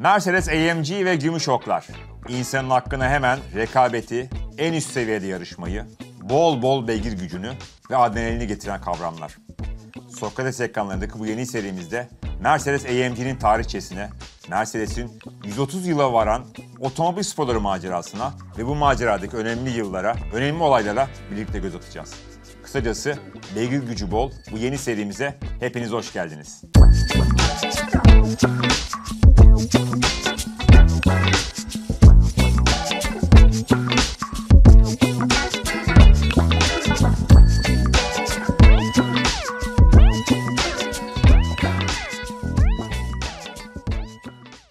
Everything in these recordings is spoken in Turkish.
Mercedes AMG ve gümüş oklar. İnsanın hakkına hemen rekabeti, en üst seviyede yarışmayı, bol bol beygir gücünü ve adrenalini getiren kavramlar. Sokrates ekranlarındaki bu yeni serimizde Mercedes AMG'nin tarihçesine, Mercedes'in 130 yıla varan otomobil sporları macerasına ve bu maceradaki önemli yıllara, önemli olaylara birlikte göz atacağız. Kısacası beygir gücü bol bu yeni serimize hepiniz hoş geldiniz.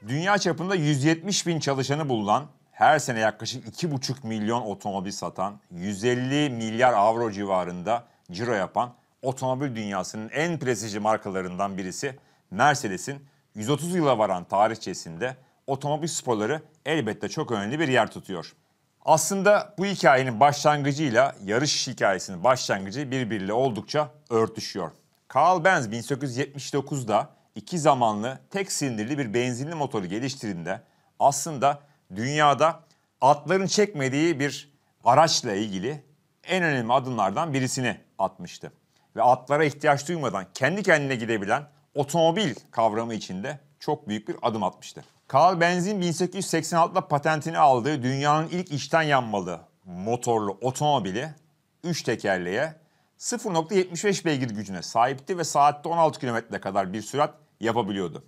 Dünya çapında 170 bin çalışanı bulunan, her sene yaklaşık 2,5 milyon otomobil satan, 150 milyar avro civarında ciro yapan otomobil dünyasının en prestijli markalarından birisi Mercedes'in 130 yıla varan tarihçesinde otomobil sporları elbette çok önemli bir yer tutuyor. Aslında bu hikayenin başlangıcıyla yarış hikayesinin başlangıcı birbiriyle oldukça örtüşüyor. Carl Benz 1879'da iki zamanlı tek silindirli bir benzinli motoru geliştirdiğinde aslında dünyada atların çekmediği bir araçla ilgili en önemli adımlardan birisini atmıştı. Ve atlara ihtiyaç duymadan kendi kendine gidebilen otomobil kavramı içinde çok büyük bir adım atmıştı. Karl Benz'in 1886'da patentini aldığı dünyanın ilk içten yanmalı motorlu otomobili 3 tekerleğe 0.75 beygir gücüne sahipti ve saatte 16 kilometre kadar bir sürat yapabiliyordu.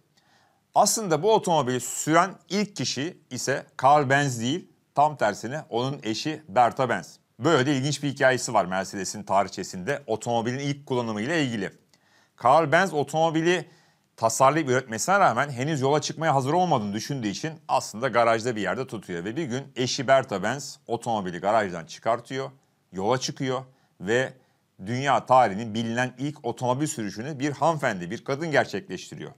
Aslında bu otomobili süren ilk kişi ise Carl Benz değil, tam tersine onun eşi Bertha Benz. Böyle de ilginç bir hikayesi var Mercedes'in tarihçesinde otomobilin ilk kullanımıyla ilgili. Carl Benz otomobili tasarlayıp üretmesine rağmen henüz yola çıkmaya hazır olmadığını düşündüğü için aslında garajda bir yerde tutuyor. Ve bir gün eşi Berta Benz otomobili garajdan çıkartıyor, yola çıkıyor ve dünya tarihinin bilinen ilk otomobil sürüşünü bir hanımefendi, bir kadın gerçekleştiriyor.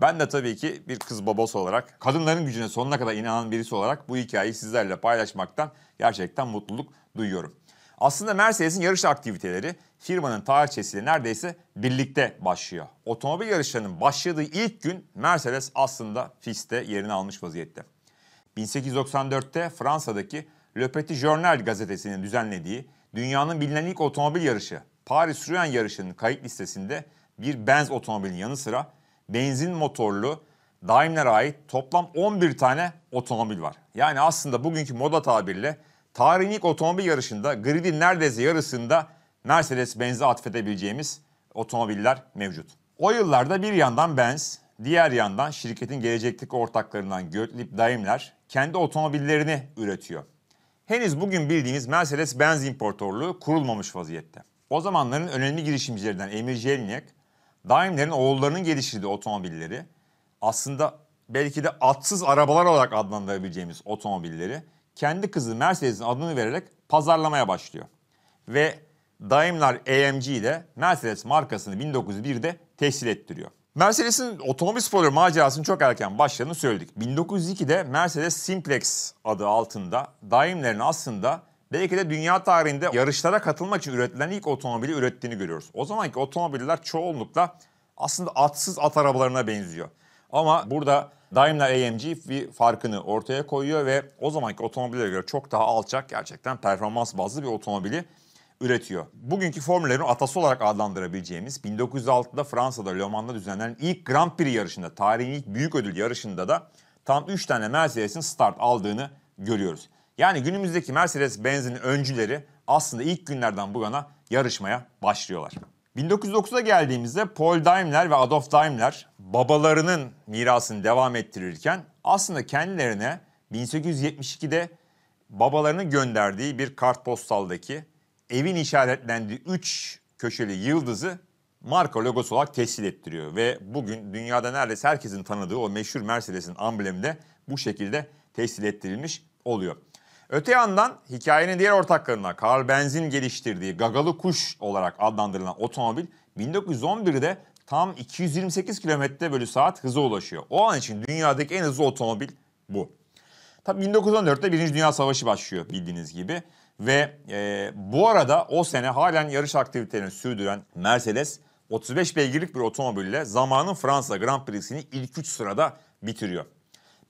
Ben de tabii ki bir kız babası olarak, kadınların gücüne sonuna kadar inanan birisi olarak bu hikayeyi sizlerle paylaşmaktan gerçekten mutluluk duyuyorum. Aslında Mercedes'in yarış aktiviteleri firmanın tarihçesiyle neredeyse birlikte başlıyor. Otomobil yarışlarının başladığı ilk gün Mercedes aslında FIS'te yerini almış vaziyette. 1894'te Fransa'daki Le Petit Journal gazetesinin düzenlediği dünyanın bilinen ilk otomobil yarışı Paris-Rouen yarışının kayıt listesinde bir Benz otomobilin yanı sıra benzin motorlu Daimler'a ait toplam 11 tane otomobil var. Yani aslında bugünkü moda tabirle tarihin ilk otomobil yarışında gridin neredeyse yarısında mercedes benzi atfedebileceğimiz otomobiller mevcut. O yıllarda bir yandan Benz, diğer yandan şirketin gelecekteki ortaklarından Gottlieb Daimler kendi otomobillerini üretiyor. Henüz bugün bildiğiniz Mercedes-Benz importörlüğü kurulmamış vaziyette. O zamanların önemli girişimcilerinden Emir Jelniak, Daimler'in oğullarının geliştirdiği otomobilleri, aslında belki de atsız arabalar olarak adlandırabileceğimiz otomobilleri kendi kızı Mercedes'in adını vererek pazarlamaya başlıyor. Ve Daimler AMG ile Mercedes markasını 1901'de tescil ettiriyor. Mercedes'in otomobil sporu macerasının çok erken başladığını söyledik. 1902'de Mercedes Simplex adı altında Daimler'in aslında belki de dünya tarihinde yarışlara katılmak için üretilen ilk otomobili ürettiğini görüyoruz. O zamanki otomobiller çoğunlukla aslında atsız at arabalarına benziyor. Ama burada Daimler AMG bir farkını ortaya koyuyor ve o zamanki otomobillere göre çok daha alçak gerçekten performans bazlı bir otomobili üretiyor. Bugünkü formüllerin atası olarak adlandırabileceğimiz 1906'da Fransa'da Le Mans'da düzenlenen ilk Grand Prix yarışında, tarihin ilk büyük ödül yarışında da tam 3 tane Mercedes'in start aldığını görüyoruz. Yani günümüzdeki Mercedes-Benz'in öncüleri aslında ilk günlerden bu yana yarışmaya başlıyorlar. 1909'a geldiğimizde Paul Daimler ve Adolf Daimler babalarının mirasını devam ettirirken aslında kendilerine 1872'de babalarını gönderdiği bir kartpostaldaki evin işaretlendiği 3 köşeli yıldızı marka logosu olarak tescil ettiriyor. Ve bugün dünyada neredeyse herkesin tanıdığı o meşhur Mercedes'in amblemi de bu şekilde tescil ettirilmiş oluyor. Öte yandan hikayenin diğer ortaklarına Karl Benz'in geliştirdiği gagalı kuş olarak adlandırılan otomobil 1911'de tam 228 km bölü saat hıza ulaşıyor. O an için dünyadaki en hızlı otomobil bu. Tabi 1914'te Birinci Dünya Savaşı başlıyor bildiğiniz gibi. Ve e, bu arada o sene halen yarış aktivitelerini sürdüren Mercedes 35 beygirlik bir otomobille zamanın Fransa Grand Prix'sini ilk 3 sırada bitiriyor.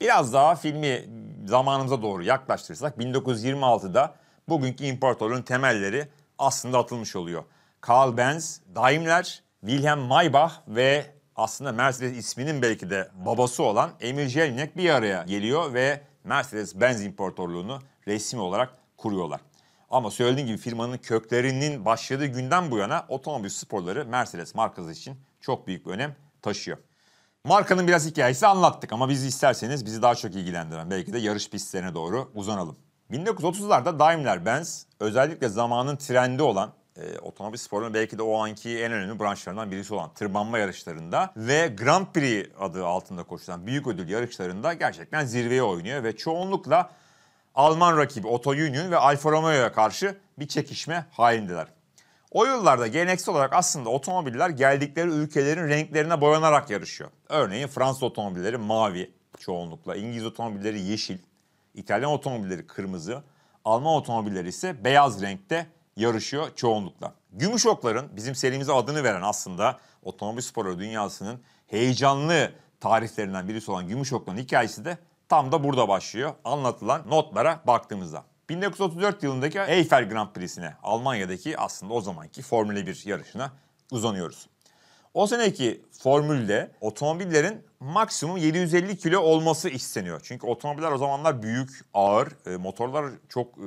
Biraz daha filmi zamanımıza doğru yaklaştırırsak 1926'da bugünkü imparatorluğun temelleri aslında atılmış oluyor. Karl Benz, Daimler, Wilhelm Maybach ve aslında Mercedes isminin belki de babası olan Emil Jelinek bir araya geliyor ve Mercedes-Benz imparatorluğunu resmi olarak kuruyorlar. Ama söylediğim gibi firmanın köklerinin başladığı günden bu yana otomobil sporları Mercedes markası için çok büyük bir önem taşıyor. Markanın biraz hikayesi anlattık ama bizi isterseniz bizi daha çok ilgilendiren belki de yarış pistlerine doğru uzanalım. 1930'larda Daimler-Benz özellikle zamanın trendi olan e, otomobil sporunun belki de o anki en önemli branşlarından birisi olan tırmanma yarışlarında ve Grand Prix adı altında koşulan büyük ödül yarışlarında gerçekten zirveye oynuyor ve çoğunlukla Alman rakibi Otto Union ve Alfa Romeo'ya karşı bir çekişme halindeler. O yıllarda geleneksel olarak aslında otomobiller geldikleri ülkelerin renklerine boyanarak yarışıyor. Örneğin Fransız otomobilleri mavi çoğunlukla, İngiliz otomobilleri yeşil, İtalyan otomobilleri kırmızı, Alman otomobilleri ise beyaz renkte yarışıyor çoğunlukla. Gümüş okların bizim serimize adını veren aslında otomobil sporu dünyasının heyecanlı tariflerinden birisi olan Gümüş okların hikayesi de tam da burada başlıyor anlatılan notlara baktığımızda. 1934 yılındaki Eiffel Grand Prix'sine, Almanya'daki aslında o zamanki Formula 1 yarışına uzanıyoruz. O seneki formülde otomobillerin maksimum 750 kilo olması isteniyor. Çünkü otomobiller o zamanlar büyük, ağır, e, motorlar çok e,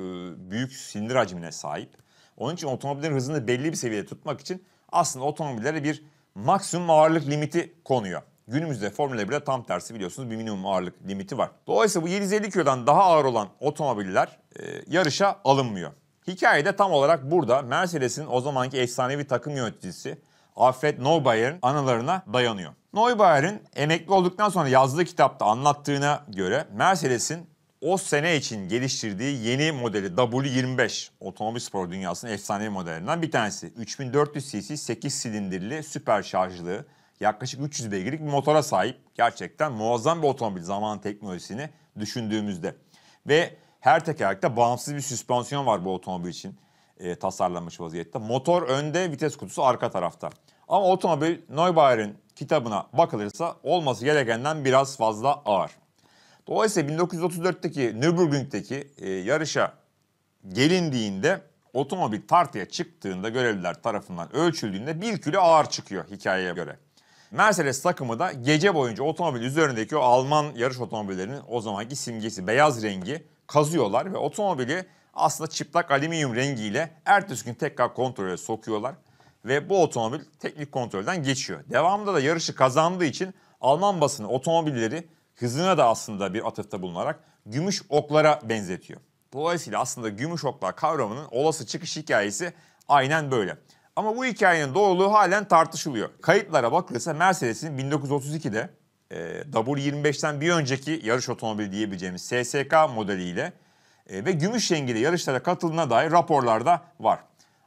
büyük silindir hacmine sahip. Onun için otomobillerin hızını belli bir seviyede tutmak için aslında otomobillere bir maksimum ağırlık limiti konuyor. Günümüzde Formula 1'de tam tersi biliyorsunuz bir minimum ağırlık limiti var. Dolayısıyla bu 750 kilodan daha ağır olan otomobiller e, yarışa alınmıyor. Hikaye de tam olarak burada Mercedes'in o zamanki efsanevi takım yöneticisi Alfred Neubayer'in anılarına dayanıyor. Neubayer'in emekli olduktan sonra yazdığı kitapta anlattığına göre Mercedes'in o sene için geliştirdiği yeni modeli W25 otomobil spor dünyasının efsanevi modellerinden bir tanesi. 3400 cc 8 silindirli süper şarjlı yaklaşık 300 beygirlik bir motora sahip. Gerçekten muazzam bir otomobil zaman teknolojisini düşündüğümüzde. Ve her tekerlekte bağımsız bir süspansiyon var bu otomobil için e, tasarlanmış vaziyette. Motor önde, vites kutusu arka tarafta. Ama otomobil Neubauer'in kitabına bakılırsa olması gerekenden biraz fazla ağır. Dolayısıyla 1934'teki Nürburgring'deki e, yarışa gelindiğinde otomobil tartıya çıktığında görevliler tarafından ölçüldüğünde bir kilo ağır çıkıyor hikayeye göre. Mercedes takımı da gece boyunca otomobil üzerindeki o Alman yarış otomobillerinin o zamanki simgesi beyaz rengi kazıyorlar ve otomobili aslında çıplak alüminyum rengiyle ertesi gün tekrar kontrole sokuyorlar ve bu otomobil teknik kontrolden geçiyor. Devamında da yarışı kazandığı için Alman basını otomobilleri hızına da aslında bir atıfta bulunarak gümüş oklara benzetiyor. Dolayısıyla aslında gümüş oklar kavramının olası çıkış hikayesi aynen böyle. Ama bu hikayenin doğruluğu halen tartışılıyor. Kayıtlara bakılırsa Mercedes'in 1932'de e, W25'ten bir önceki yarış otomobili diyebileceğimiz SSK modeliyle e, ve gümüş rengiyle yarışlara katıldığına dair raporlarda var.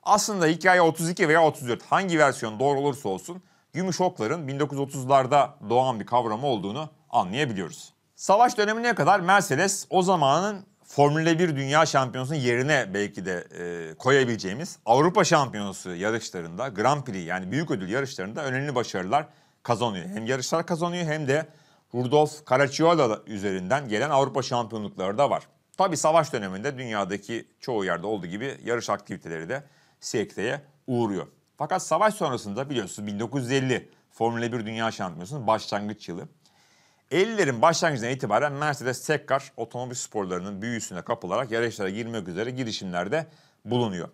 Aslında hikaye 32 veya 34 hangi versiyon doğru olursa olsun gümüş okların 1930'larda doğan bir kavram olduğunu anlayabiliyoruz. Savaş dönemine kadar Mercedes o zamanın Formula 1 Dünya Şampiyonası'nın yerine belki de e, koyabileceğimiz Avrupa Şampiyonası yarışlarında Grand Prix yani büyük ödül yarışlarında önemli başarılar kazanıyor. Hem yarışlar kazanıyor hem de Rudolf Caracciola üzerinden gelen Avrupa şampiyonlukları da var. Tabi savaş döneminde dünyadaki çoğu yerde olduğu gibi yarış aktiviteleri de sekteye uğruyor. Fakat savaş sonrasında biliyorsunuz 1950 Formula 1 Dünya Şampiyonası'nın başlangıç yılı. 50'lerin başlangıcından itibaren Mercedes tekrar otomobil sporlarının büyüsüne kapılarak yarışlara girmek üzere girişimlerde bulunuyor.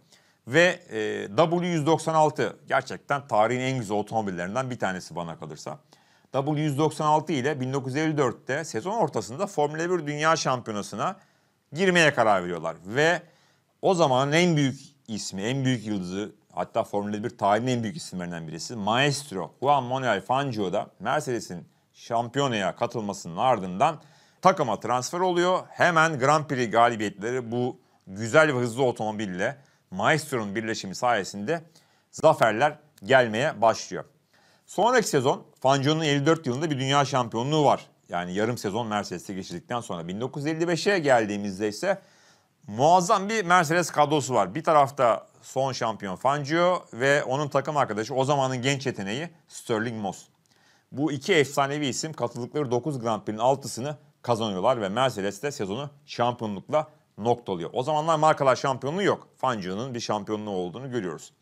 Ve e, W196 gerçekten tarihin en güzel otomobillerinden bir tanesi bana kalırsa. W196 ile 1954'te sezon ortasında Formula 1 Dünya Şampiyonası'na girmeye karar veriyorlar. Ve o zamanın en büyük ismi, en büyük yıldızı hatta Formula 1 tarihinin en büyük isimlerinden birisi Maestro Juan Manuel Fangio da Mercedes'in şampiyonaya katılmasının ardından takıma transfer oluyor. Hemen Grand Prix galibiyetleri bu güzel ve hızlı otomobille Maestro'nun birleşimi sayesinde zaferler gelmeye başlıyor. Sonraki sezon Fangio'nun 54 yılında bir dünya şampiyonluğu var. Yani yarım sezon Mercedes'te geçirdikten sonra 1955'e geldiğimizde ise muazzam bir Mercedes kadrosu var. Bir tarafta son şampiyon Fangio ve onun takım arkadaşı o zamanın genç yeteneği Sterling Moss. Bu iki efsanevi isim katıldıkları 9 Grand Prix'nin 6'sını kazanıyorlar ve Mercedes de sezonu şampiyonlukla noktalıyor. O zamanlar markalar şampiyonluğu yok. Fangio'nun bir şampiyonluğu olduğunu görüyoruz.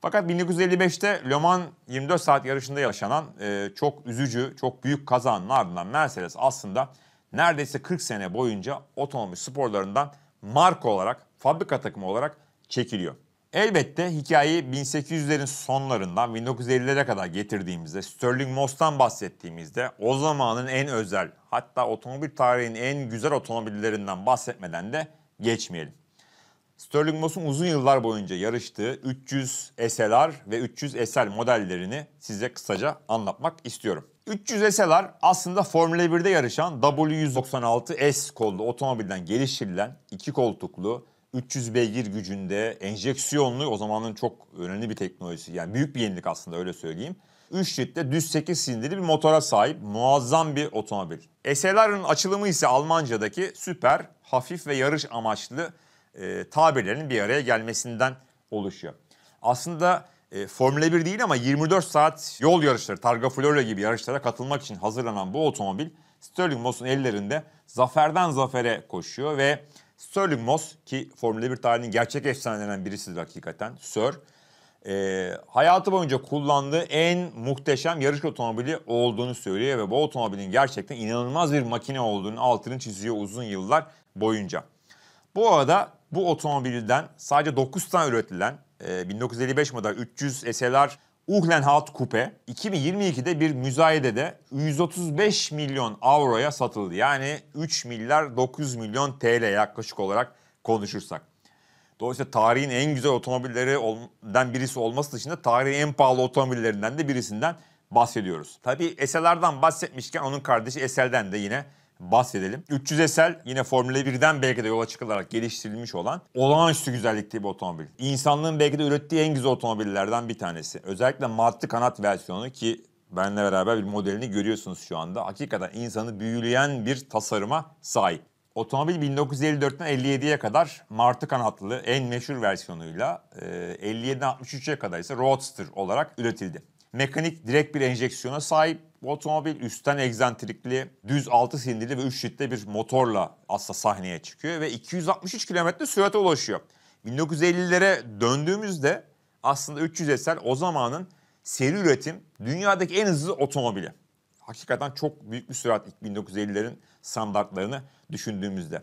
Fakat 1955'te Le Mans 24 saat yarışında yaşanan e, çok üzücü, çok büyük kazanın ardından Mercedes aslında neredeyse 40 sene boyunca otomobil sporlarından marka olarak, fabrika takımı olarak çekiliyor. Elbette hikayeyi 1800'lerin sonlarından 1950'lere kadar getirdiğimizde, Sterling Moss'tan bahsettiğimizde o zamanın en özel, hatta otomobil tarihinin en güzel otomobillerinden bahsetmeden de geçmeyelim. Sterling Moss'un uzun yıllar boyunca yarıştığı 300 SLR ve 300 SL modellerini size kısaca anlatmak istiyorum. 300 SLR aslında Formula 1'de yarışan W196S kollu otomobilden geliştirilen iki koltuklu 300 beygir gücünde enjeksiyonlu o zamanın çok önemli bir teknolojisi. Yani büyük bir yenilik aslında öyle söyleyeyim. 3 litre düz 8 silindirli bir motora sahip muazzam bir otomobil. SLR'ın açılımı ise Almanca'daki süper, hafif ve yarış amaçlı e, tabirlerin bir araya gelmesinden oluşuyor. Aslında e, Formula 1 değil ama 24 saat yol yarışları, Targa Florio gibi yarışlara katılmak için hazırlanan bu otomobil Sterling Moss'un ellerinde zaferden zafere koşuyor ve Sterling Moss ki Formula 1 tarihinin gerçek efsanelerinden birisidir hakikaten. Sir e, hayatı boyunca kullandığı en muhteşem yarış otomobili olduğunu söylüyor ve bu otomobilin gerçekten inanılmaz bir makine olduğunu altını çiziyor uzun yıllar boyunca. Bu arada bu otomobilden sadece 9 tane üretilen e, 1955 model 300 SLR Uhlenhaut Coupe 2022'de bir müzayedede 135 milyon avroya satıldı. Yani 3 milyar 9 milyon TL yaklaşık olarak konuşursak. Dolayısıyla tarihin en güzel otomobillerinden birisi olması dışında tarihin en pahalı otomobillerinden de birisinden bahsediyoruz. Tabii SL'lardan bahsetmişken onun kardeşi SL'den de yine bahsedelim. 300 SL yine Formula 1'den belki de yola çıkılarak geliştirilmiş olan olağanüstü güzellikte bir otomobil. İnsanlığın belki de ürettiği en güzel otomobillerden bir tanesi. Özellikle matlı kanat versiyonu ki benle beraber bir modelini görüyorsunuz şu anda. Hakikaten insanı büyüleyen bir tasarıma sahip. Otomobil 1954'ten 57'ye kadar martı kanatlı en meşhur versiyonuyla 57'den e, 63'e kadar ise Roadster olarak üretildi mekanik direkt bir enjeksiyona sahip bu otomobil üstten egzantrikli, düz 6 silindirli ve 3 litre bir motorla asla sahneye çıkıyor ve 263 km sürate ulaşıyor. 1950'lere döndüğümüzde aslında 300 eser o zamanın seri üretim dünyadaki en hızlı otomobili. Hakikaten çok büyük bir sürat 1950'lerin standartlarını düşündüğümüzde.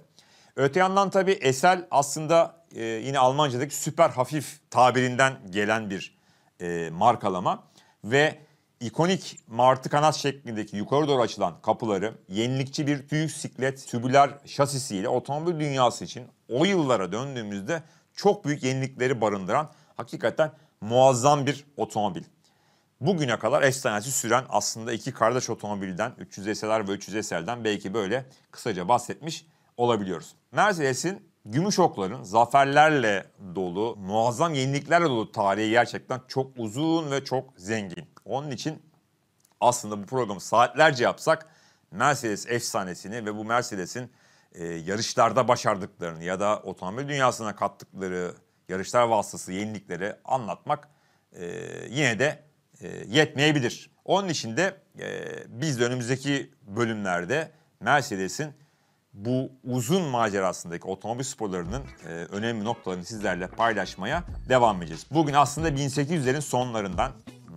Öte yandan tabii Esel aslında e, yine Almanca'daki süper hafif tabirinden gelen bir e, markalama ve ikonik martı kanat şeklindeki yukarı doğru açılan kapıları yenilikçi bir tüy siklet tübüler şasisiyle otomobil dünyası için o yıllara döndüğümüzde çok büyük yenilikleri barındıran hakikaten muazzam bir otomobil. Bugüne kadar efsanesi süren aslında iki kardeş otomobilden 300 SL'ler ve 300 SL'den belki böyle kısaca bahsetmiş olabiliyoruz. Mercedes'in Gümüş okların zaferlerle dolu, muazzam yeniliklerle dolu tarihi gerçekten çok uzun ve çok zengin. Onun için aslında bu programı saatlerce yapsak Mercedes efsanesini ve bu Mercedes'in e, yarışlarda başardıklarını ya da otomobil dünyasına kattıkları yarışlar vasıtası yenilikleri anlatmak e, yine de e, yetmeyebilir. Onun için de e, biz de önümüzdeki bölümlerde Mercedes'in bu uzun macerasındaki otomobil sporlarının e, önemli noktalarını sizlerle paylaşmaya devam edeceğiz. Bugün aslında 1800'lerin sonlarından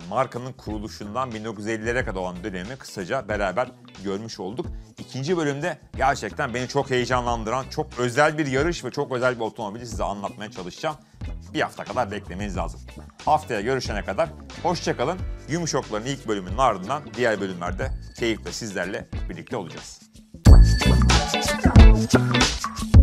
markanın kuruluşundan 1950'lere kadar olan dönemi kısaca beraber görmüş olduk. İkinci bölümde gerçekten beni çok heyecanlandıran çok özel bir yarış ve çok özel bir otomobili size anlatmaya çalışacağım. Bir hafta kadar beklemeniz lazım. Haftaya görüşene kadar hoşçakalın. Yumuşokların ilk bölümünün ardından diğer bölümlerde keyifle sizlerle birlikte olacağız. Thank you.